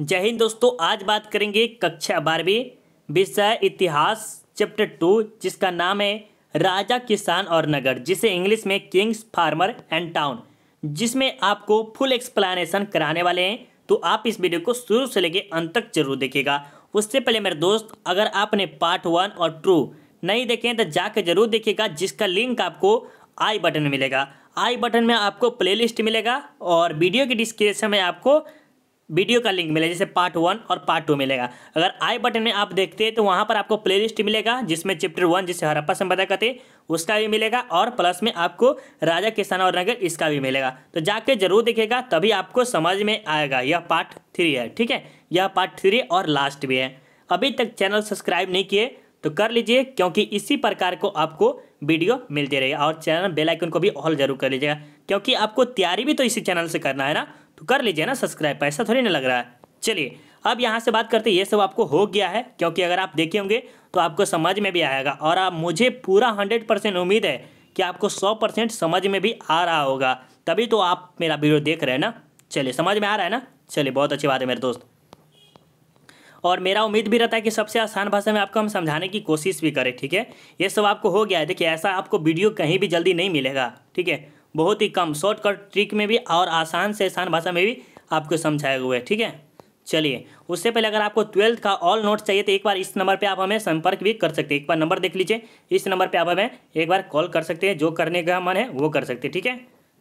जय हिंद दोस्तों आज बात करेंगे कक्षा बारहवीं विषय इतिहास चैप्टर टू जिसका नाम है राजा किसान और नगर जिसे इंग्लिश में किंग्स फार्मर एंड टाउन जिसमें आपको फुल एक्सप्लेनेशन कराने वाले हैं तो आप इस वीडियो को शुरू से लेकर अंत तक जरूर देखिएगा उससे पहले मेरे दोस्त अगर आपने पार्ट वन और टू नहीं देखें तो जाकर जरूर देखिएगा जिसका लिंक आपको आई बटन मिलेगा आई बटन में आपको प्लेलिस्ट मिलेगा और वीडियो के डिस्क्रिप्शन में आपको वीडियो का लिंक मिलेगा जैसे पार्ट वन और पार्ट टू मिलेगा अगर आई बटन में आप देखते हैं तो वहाँ पर आपको प्लेलिस्ट मिलेगा जिसमें चैप्टर वन जिसे हरप्पा संपदा कहते उसका भी मिलेगा और प्लस में आपको राजा किसान और नगर इसका भी मिलेगा तो जाके जरूर देखेगा तभी आपको समझ में आएगा यह पार्ट थ्री है ठीक है यह पार्ट थ्री और लास्ट भी है अभी तक चैनल सब्सक्राइब नहीं किए तो कर लीजिए क्योंकि इसी प्रकार को आपको वीडियो मिलती रहेगी और चैनल बेल आइकन को भी ऑल जरूर कर लीजिएगा क्योंकि आपको तैयारी भी तो इसी चैनल से करना है ना तो कर लीजिए ना सब्सक्राइब पैसा थोड़ी ना लग रहा है चलिए अब यहाँ से बात करते ये सब आपको हो गया है क्योंकि अगर आप देखे होंगे तो आपको समझ में भी आएगा और आप मुझे पूरा हंड्रेड परसेंट उम्मीद है कि आपको सौ परसेंट समझ में भी आ रहा होगा तभी तो आप मेरा वीडियो देख रहे हैं ना चलिए समझ में आ रहा है ना चलिए बहुत अच्छी बात है मेरे दोस्त और मेरा उम्मीद भी रहता है कि सबसे आसान भाषा में आपको हम समझाने की कोशिश भी करें ठीक है ये सब आपको हो गया है देखिए ऐसा आपको वीडियो कहीं भी जल्दी नहीं मिलेगा ठीक है बहुत ही कम शॉर्टकट ट्रिक में भी और आसान से आसान भाषा में भी आपको समझाया हुआ है ठीक है चलिए उससे पहले अगर आपको ट्वेल्थ का ऑल नोट चाहिए तो एक बार इस नंबर पे आप हमें संपर्क भी कर सकते हैं एक बार नंबर देख लीजिए इस नंबर पे आप हमें एक बार कॉल कर सकते हैं जो करने का मन है वो कर सकते हैं ठीक है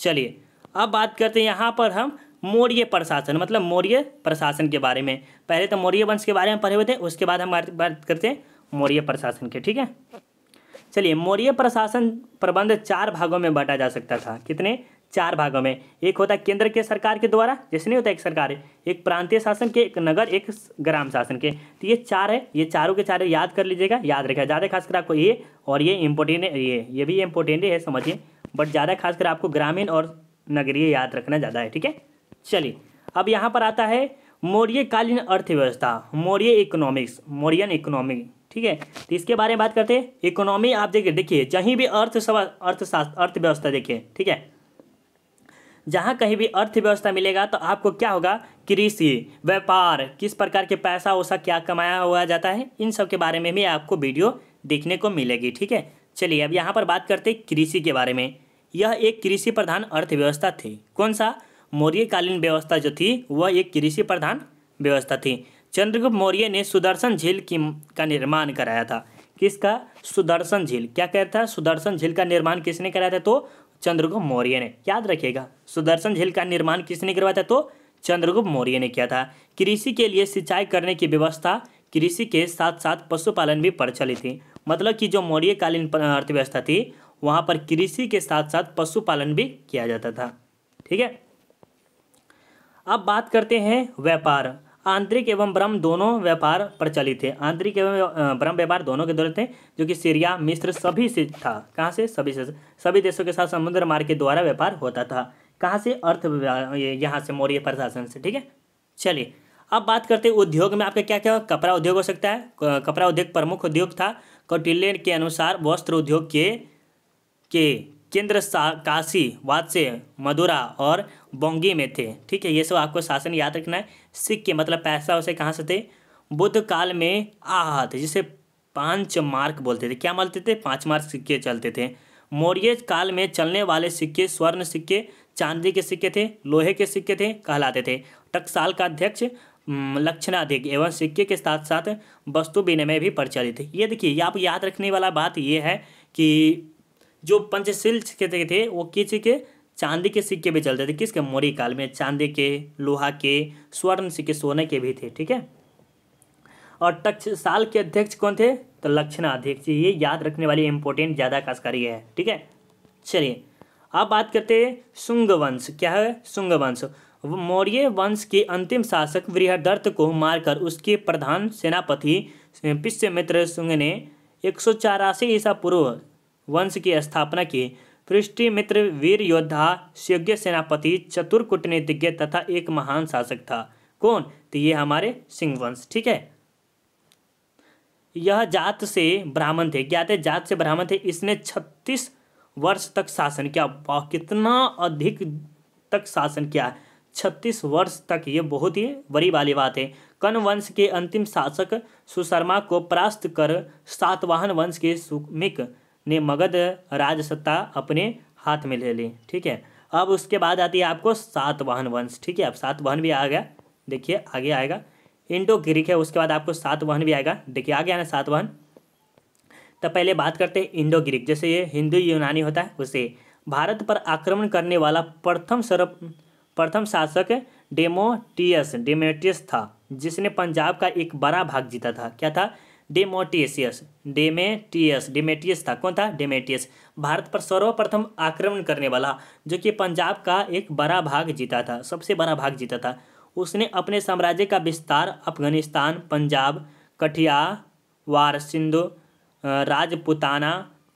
चलिए अब बात करते हैं यहाँ पर हम मौर्य प्रशासन मतलब मौर्य प्रशासन के बारे में पहले तो मौर्य वंश के बारे में पढ़े हुए थे उसके बाद हम बात करते हैं मौर्य प्रशासन के ठीक है चलिए मौर्य प्रशासन प्रबंध चार भागों में बांटा जा सकता था कितने चार भागों में एक होता केंद्र के सरकार के द्वारा जैसे नहीं होता एक सरकार है एक प्रांतीय शासन के एक नगर एक ग्राम शासन के तो ये चार है ये चारों के चार याद कर लीजिएगा याद रखेगा ज़्यादा खासकर आपको ये और ये इम्पोर्टेंट है ये ये भी इम्पोर्टेंट है समझिए बट ज़्यादा खासकर आपको ग्रामीण और नगरीय याद रखना ज़्यादा है ठीक है चलिए अब यहाँ पर आता है मौर्यकालीन अर्थव्यवस्था मौर्य इकोनॉमिक्स मौर्यन इकोनॉमिक ठीक है तो इसके बारे में बात करते हैं इकोनॉमी आप देखिए देखिए जहीं भी अर्थसभा अर्थशास्त्र अर्थव्यवस्था देखिए ठीक है जहाँ कहीं भी अर्थव्यवस्था मिलेगा तो आपको क्या होगा कृषि व्यापार किस प्रकार के पैसा वैसा क्या कमाया हुआ जाता है इन सब के बारे में भी आपको वीडियो देखने को मिलेगी ठीक है चलिए अब यहाँ पर बात करते हैं कृषि के बारे में यह एक कृषि प्रधान अर्थव्यवस्था थी कौन सा मौर्यकालीन व्यवस्था जो थी वह एक कृषि प्रधान व्यवस्था थी चंद्रगुप्त मौर्य ने सुदर्शन झील की का निर्माण कराया था किसका सुदर्शन झील क्या कहता है सुदर्शन झील का निर्माण किसने कराया था तो चंद्रगुप्त मौर्य ने याद रखिएगा सुदर्शन झील का निर्माण किसने करवाया था तो चंद्रगुप्त मौर्य ने किया था कृषि के लिए सिंचाई करने की व्यवस्था कृषि के साथ साथ पशुपालन भी प्रचलित थी मतलब कि जो कालीन अर्थव्यवस्था थी वहाँ पर कृषि के साथ साथ पशुपालन भी किया जाता था ठीक है अब बात करते हैं व्यापार आंतरिक एवं ब्रह्म दोनों व्यापार प्रचलित थे आंतरिक एवं ब्रह्म व्यापार दोनों के दौरे थे जो कि सीरिया मिस्र सभी से था कहाँ से सभी से सभी देशों के साथ समुद्र मार्ग के द्वारा व्यापार होता था कहाँ से अर्थ यहाँ से मौर्य प्रशासन से ठीक है चलिए अब बात करते हैं उद्योग में आपका क्या क्या कपड़ा उद्योग हो सकता है कपड़ा उद्योग प्रमुख उद्योग था कौटिल्य के अनुसार वस्त्र उद्योग के के केंद्र काशी वात्स्य मदुरा और बोंगी में थे ठीक है ये सब आपको शासन याद रखना है सिक्के मतलब पैसा उसे कहाँ से थे बुद्ध काल में आहत जिसे पाँच मार्क बोलते थे क्या बोलते थे पाँच मार्क सिक्के चलते थे मौर्य काल में चलने वाले सिक्के स्वर्ण सिक्के चांदी के सिक्के थे लोहे के सिक्के थे कहलाते थे टकसाल का अध्यक्ष लक्षणाधिक एवं सिक्के के साथ साथ वस्तु विनिमय भी प्रचलित है ये देखिए आप याद रखने वाला बात ये है कि जो पंचशील सिक्के थे वो किसी के चांदी के सिक्के भी चलते थे किसके मौर्य काल में चांदी के लोहा के स्वर्ण सिक्के सोने के भी थे ठीक है और साल के अध्यक्ष कौन थे तो अध्यक्ष ये याद रखने वाली इंपॉर्टेंट ज़्यादा खासकारी है ठीक है चलिए अब बात करते हैं शुंग वंश क्या है शुंग वंश मौर्य वंश के अंतिम शासक वृहदर्थ को मारकर उसके प्रधान सेनापति पिश्य मित्र शुंग ने एक सौ ईसा पूर्व वंश की स्थापना की पृष्ठी मित्र वीर योद्धा यज्ञ सेनापति चतुर कूटनीतिज्ञ तथा एक महान शासक था कौन तो ये हमारे सिंह वंश ठीक है यह जात से ब्राह्मण थे क्या थे जात से ब्राह्मण थे इसने छत्तीस वर्ष तक शासन किया वाह कितना अधिक तक शासन किया छत्तीस वर्ष तक ये बहुत ही बड़ी वाली बात है कन वंश के अंतिम शासक सुशर्मा को परास्त कर सातवाहन वंश के सुमिक ने मगध राज सत्ता अपने हाथ में ले ली ठीक है अब उसके बाद आती है आपको सातवाहन वंश ठीक है अब सातवाहन भी आ गया देखिए आगे आएगा इंडो ग्रीक है उसके बाद आपको सातवाहन भी आएगा देखिए आ गया ना सातवाहन तो पहले बात करते हैं इंडो ग्रीक जैसे ये हिंदू यूनानी होता है उसे भारत पर आक्रमण करने वाला प्रथम सर्व प्रथम शासक डेमोटियस डेमेटियस था जिसने पंजाब का एक बड़ा भाग जीता था क्या था डेमोटियसियस डेमेटियस डेमेटियस था कौन था डेमेटियस भारत पर सर्वप्रथम आक्रमण करने वाला जो कि पंजाब का एक बड़ा भाग जीता था सबसे बड़ा भाग जीता था उसने अपने साम्राज्य का विस्तार अफगानिस्तान पंजाब वार सिंधु राजपुताना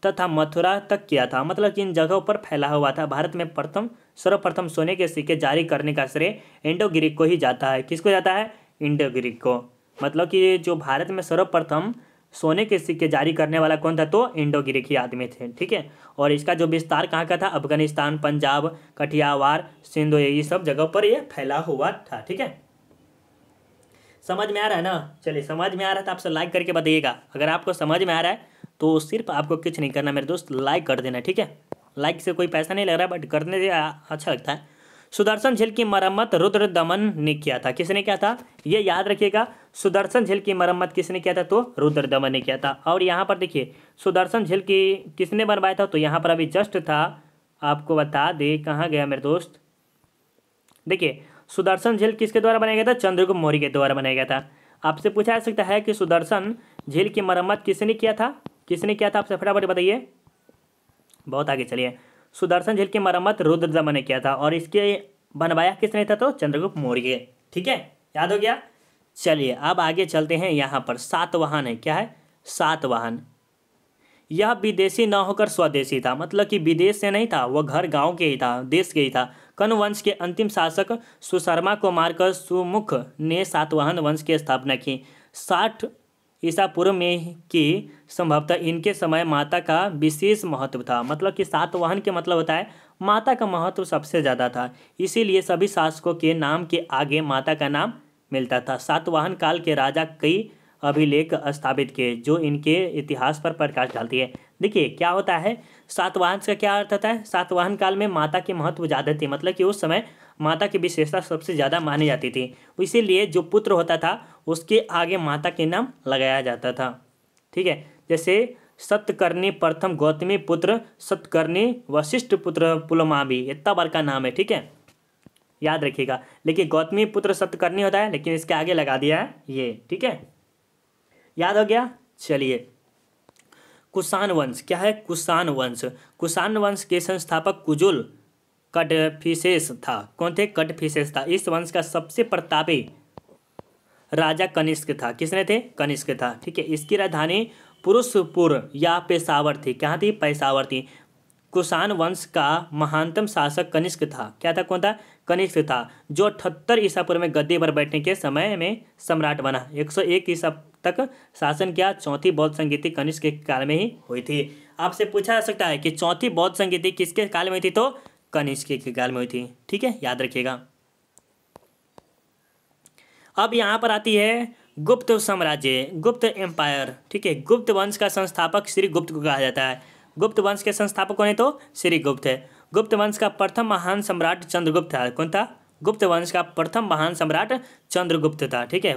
तथा मथुरा तक किया था मतलब कि इन जगहों पर फैला हुआ था भारत में प्रथम सर्वप्रथम सोने के सिक्के जारी करने का श्रेय इंडो ग्रीक को ही जाता है किसको जाता है इंडो ग्रीक को मतलब कि जो भारत में सर्वप्रथम सोने के सिक्के जारी करने वाला कौन था तो इंडो गिरिखी आदमी थे ठीक है और इसका जो विस्तार कहाँ का था अफगानिस्तान पंजाब कटियावार सिंधु ये सब जगह पर यह फैला हुआ था ठीक है समझ में आ रहा है ना चलिए समझ में आ रहा है तो आपसे लाइक करके बताइएगा अगर आपको समझ में आ रहा है तो सिर्फ आपको कुछ नहीं करना मेरे दोस्त लाइक कर देना ठीक है लाइक से कोई पैसा नहीं लग रहा है बट करने से अच्छा लगता है सुदर्शन झील की मरम्मत रुद्र दमन ने किया था किसने किया था यह याद रखिएगा सुदर्शन झील की मरम्मत किसने किया था तो रुद्र दमन ने किया था और यहाँ पर देखिए सुदर्शन झील की किसने बनवाया था तो यहाँ पर अभी जस्ट था आपको बता दे कहाँ गया मेरे दोस्त देखिए सुदर्शन झील किसके द्वारा बनाया गया था चंद्रगुप्त मौर्य के द्वारा बनाया गया था आपसे पूछा जा सकता है कि सुदर्शन झील की मरम्मत किसने किया था किसने किया था आपसे फटाफट बताइए बहुत आगे चलिए सुदर्शन झील की मरम्मत रुद्र दमन ने किया था और इसके बनवाया किसने था तो चंद्रगुप्त मौर्य ठीक है याद हो गया चलिए अब आगे चलते हैं यहाँ पर सातवाहन है क्या है सातवाहन यह विदेशी न होकर स्वदेशी था मतलब कि विदेश से नहीं था वह घर गांव के ही था देश के ही था कन वंश के अंतिम शासक सुशर्मा को मारकर सुमुख ने सातवाहन वंश की स्थापना की साठ ईसा पूर्व में की संभवतः इनके समय माता का विशेष महत्व था मतलब कि सातवाहन के मतलब होता है माता का महत्व सबसे ज़्यादा था इसीलिए सभी शासकों के नाम के आगे माता का नाम मिलता था सातवाहन काल के राजा कई अभिलेख स्थापित किए जो इनके इतिहास पर प्रकाश डालती है देखिए क्या होता है सातवाहन का क्या अर्थ होता है सातवाहन काल में माता के महत्व ज़्यादा थी मतलब कि उस समय माता की विशेषता सबसे ज़्यादा मानी जाती थी इसीलिए जो पुत्र होता था उसके आगे माता के नाम लगाया जाता था ठीक है जैसे सत्यकर्णी प्रथम गौतमी पुत्र सतकर्णी वशिष्ठ पुत्र पुलमा भी इतना बार का नाम है ठीक है याद रखिएगा लेकिन गौतमी पुत्र सत्यकर्णी होता है लेकिन इसके आगे लगा दिया है ये ठीक है याद हो गया चलिए कुषाण वंश क्या है कुषाण वंश कुषाण वंश के संस्थापक कुजुल कडफिशेस था कौन थे कडफिशेस था इस वंश का सबसे प्रतापी राजा कनिष्क था किसने थे कनिष्क था ठीक है इसकी राजधानी पुरुषपुर या पेशावर थी कहाँ थी पेशावर थी कुषाण वंश का महानतम शासक कनिष्क था क्या था कौन था कनिष्क था जो अठहत्तर ईसापुर में गद्दी पर बैठने के समय में सम्राट बना 101 ईसा तक शासन किया चौथी बौद्ध संगीति कनिष्क के काल में ही हुई थी आपसे पूछा जा सकता है कि चौथी बौद्ध संगीति किसके काल में थी तो कनिष्क के काल में हुई थी ठीक है याद रखिएगा अब यहाँ पर आती है गुप्त साम्राज्य गुप्त एम्पायर ठीक है गुप्त वंश का संस्थापक श्री गुप्त को कहा जाता है गुप्त वंश के संस्थापक कौन है तो श्री गुप्त है गुप्त वंश का प्रथम महान सम्राट चंद्रगुप्त था कौन था गुप्त वंश का प्रथम महान सम्राट चंद्रगुप्त था ठीक है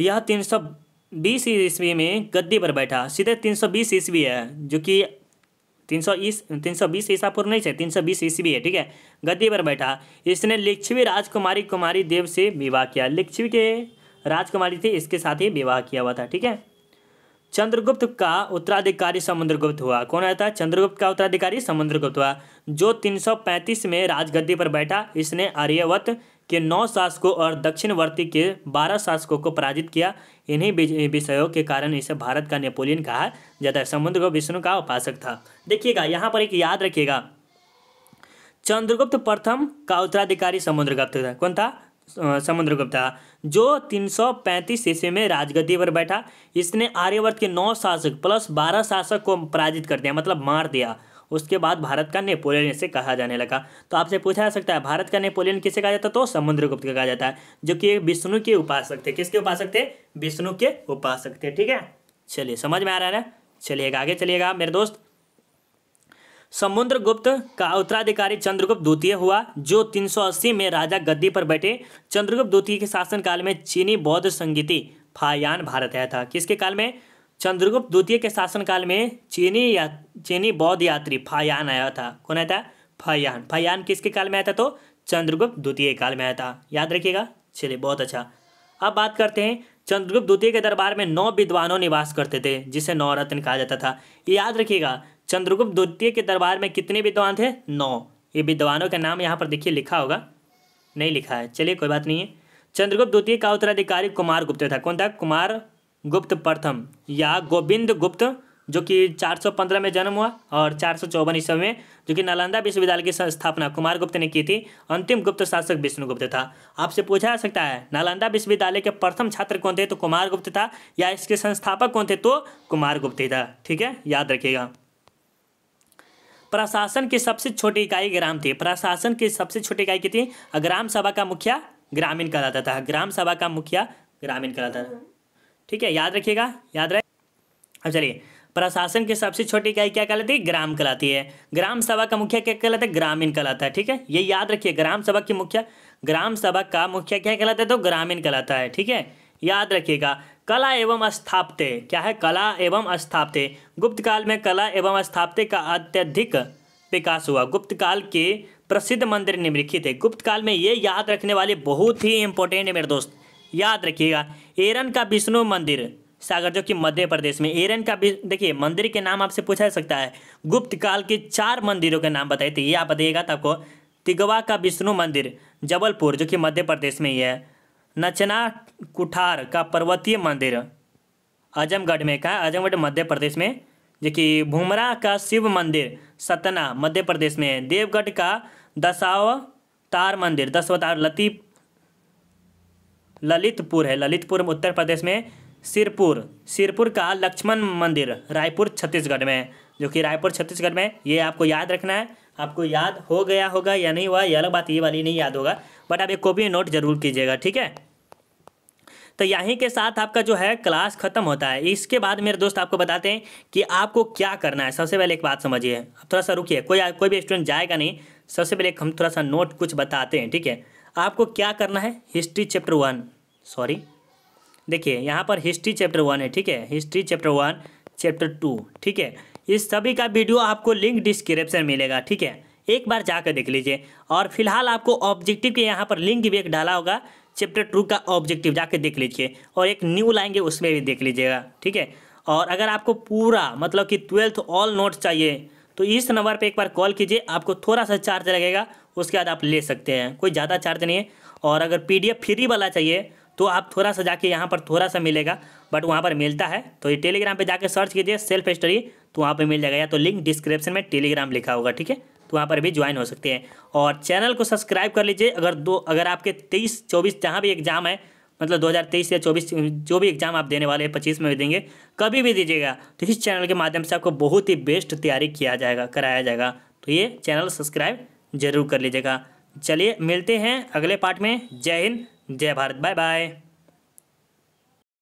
यह तीन सौ बीस ईस्वी में गद्दी पर बैठा सीधे तीन सौ बीस ईस्वी है जो कि तीन सौ ईस तीन सौ बीस ईसा पूर्व नहीं है तीन सौ बीस ईस्वी है ठीक है गद्दी पर बैठा इसने लिच्छवी राजकुमारी कुमारी देव से विवाह किया लिच्छवी के राजकुमारी थी इसके साथ ही विवाह किया हुआ था ठीक है चंद्रगुप्त का उत्तराधिकारी समुद्रगुप्त हुआ कौन आया था चंद्रगुप्त का उत्तराधिकारी समुद्रगुप्त हुआ जो 335 में राजगद्दी पर बैठा इसने आर्यवत के नौ शासकों और दक्षिणवर्ती के बारह शासकों को पराजित किया इन्हीं विषयों के कारण इसे भारत का नेपोलियन कहा जाता है समुद्र को विष्णु का उपासक था देखिएगा यहाँ पर एक याद रखिएगा चंद्रगुप्त प्रथम का उत्तराधिकारी समुद्रगुप्त था कौन था समुद्रगुप्त था जो 335 ईस्वी में राजगद्दी पर बैठा इसने आर्यवर्त के नौ शासक प्लस बारह शासक को पराजित कर दिया मतलब मार दिया उसके बाद भारत का नेपोलियन इसे कहा जाने लगा तो आपसे पूछा जा सकता है भारत का नेपोलियन किसे कहा जाता है तो समुद्रगुप्त कहा जाता है जो कि विष्णु के उपासक थे किसके उपासक थे विष्णु के उपासक थे ठीक है चलिए समझ में आ रहा है ना चलिएगा आगे चलिएगा मेरे दोस्त समुद्रगुप्त का उत्तराधिकारी चंद्रगुप्त द्वितीय हुआ जो 380 में राजा गद्दी पर बैठे चंद्रगुप्त द्वितीय के शासनकाल में चीनी बौद्ध संगीति फायान भारत आया था किसके काल में चंद्रगुप्त द्वितीय के शासनकाल में चीनी या चीनी बौद्ध यात्री फायान आया था कौन आया था फायान फायान किसके काल में आया था तो चंद्रगुप्त द्वितीय काल में आया था याद रखिएगा चलिए बहुत अच्छा अब बात करते हैं चंद्रगुप्त द्वितीय के दरबार में नौ विद्वानों निवास करते थे जिसे नवरत्न कहा जाता था याद रखिएगा चंद्रगुप्त द्वितीय के दरबार में कितने विद्वान थे नौ ये विद्वानों का नाम यहाँ पर देखिए लिखा होगा नहीं लिखा है चलिए कोई बात नहीं है चंद्रगुप्त द्वितीय का उत्तराधिकारी कुमार गुप्त था कौन था कुमार गुप्त प्रथम या गोविंद गुप्त जो कि 415 में जन्म हुआ और चार सौ चौवन ईस्वी में जो कि नालंदा विश्वविद्यालय की स्थापना कुमार गुप्त ने की थी अंतिम गुप्त शासक विष्णुगुप्त था आपसे पूछा जा सकता है नालंदा विश्वविद्यालय के प्रथम छात्र कौन थे तो कुमार गुप्त था या इसके संस्थापक कौन थे तो कुमार गुप्त ही था ठीक है याद रखिएगा प्रशासन की सबसे छोटी इकाई ग्राम थी प्रशासन की सबसे छोटी इकाई की थी ग्राम सभा का मुखिया ग्रामीण कहलाता था ग्राम सभा का मुखिया ग्रामीण कहलाता था ठीक है याद रखिएगा याद रहे अब चलिए प्रशासन की सबसे छोटी इकाई क्या कहलाती है ग्राम कहलाती है ग्राम सभा का मुखिया क्या कहलाता है ग्रामीण कहलाता है ठीक है ये याद रखिए ग्राम सभा की मुखिया ग्राम सभा का मुखिया क्या कहलाता है तो ग्रामीण कहलाता है ठीक है याद रखिएगा कला एवं स्थापते क्या है कला एवं स्थापते गुप्त काल में कला एवं स्थापते का अत्यधिक विकास हुआ गुप्त काल के प्रसिद्ध मंदिर निम्नलिखित है गुप्त काल में ये याद रखने वाले बहुत ही इंपॉर्टेंट है मेरे दोस्त याद रखिएगा एरन का विष्णु मंदिर सागर जो कि मध्य प्रदेश में एरन का भी देखिए मंदिर के नाम आपसे पूछा जा सकता है गुप्त काल के चार मंदिरों के नाम बताए थे ये आप बताइएगा तो आपको तिगवा का विष्णु मंदिर जबलपुर जो कि मध्य प्रदेश में ही है नचना कुठार का पर्वतीय मंदिर आजमगढ़ में का आजमगढ़ मध्य प्रदेश में जो कि भूमरा का शिव मंदिर सतना मध्य प्रदेश में है देवगढ़ का दशावतार मंदिर दशावतार लतीफ ललितपुर है ललितपुर उत्तर प्रदेश में सिरपुर सिरपुर का लक्ष्मण मंदिर रायपुर छत्तीसगढ़ में जो कि रायपुर छत्तीसगढ़ में ये आपको याद रखना है आपको याद हो गया होगा या नहीं हुआ ये अलग बात ये वाली नहीं याद होगा बट आप एक कॉपी नोट जरूर कीजिएगा ठीक है तो यहीं के साथ आपका जो है क्लास खत्म होता है इसके बाद मेरे दोस्त आपको बताते हैं कि आपको क्या करना है सबसे पहले एक बात समझिए आप थोड़ा सा रुकिए कोई कोई भी स्टूडेंट जाएगा नहीं सबसे पहले हम थोड़ा सा नोट कुछ बताते हैं ठीक है आपको क्या करना है हिस्ट्री चैप्टर वन सॉरी देखिए यहाँ पर हिस्ट्री चैप्टर वन है ठीक है history chapter one chapter two ठीक है इस सभी का वीडियो आपको लिंक डिस्क्रिप्शन मिलेगा ठीक है एक बार जाकर देख लीजिए और फिलहाल आपको ऑब्जेक्टिव के यहाँ पर लिंक भी एक डाला होगा चैप्टर टू का ऑब्जेक्टिव जाकर देख लीजिए और एक न्यू लाएंगे उसमें भी देख लीजिएगा ठीक है और अगर आपको पूरा मतलब कि ट्वेल्थ ऑल नोट्स चाहिए तो इस नंबर पर एक बार कॉल कीजिए आपको थोड़ा सा चार्ज लगेगा उसके बाद आप ले सकते हैं कोई ज़्यादा चार्ज नहीं है और अगर पी फ्री वाला चाहिए तो आप थोड़ा सा जाके यहाँ पर थोड़ा सा मिलेगा बट वहाँ पर मिलता है तो ये टेलीग्राम पे जाके सर्च कीजिए सेल्फ स्टडी तो वहाँ पे मिल जाएगा या तो लिंक डिस्क्रिप्शन में टेलीग्राम लिखा होगा ठीक है तो वहाँ पर भी ज्वाइन हो सकते हैं और चैनल को सब्सक्राइब कर लीजिए अगर दो अगर आपके तेईस चौबीस जहाँ भी एग्जाम है मतलब दो या चौबीस जो भी एग्ज़ाम आप देने वाले हैं पच्चीस में भी देंगे कभी भी दीजिएगा तो इस चैनल के माध्यम से आपको बहुत ही बेस्ट तैयारी किया जाएगा कराया जाएगा तो ये चैनल सब्सक्राइब जरूर कर लीजिएगा चलिए मिलते हैं अगले पार्ट में जय हिंद जय भारत बाय बाय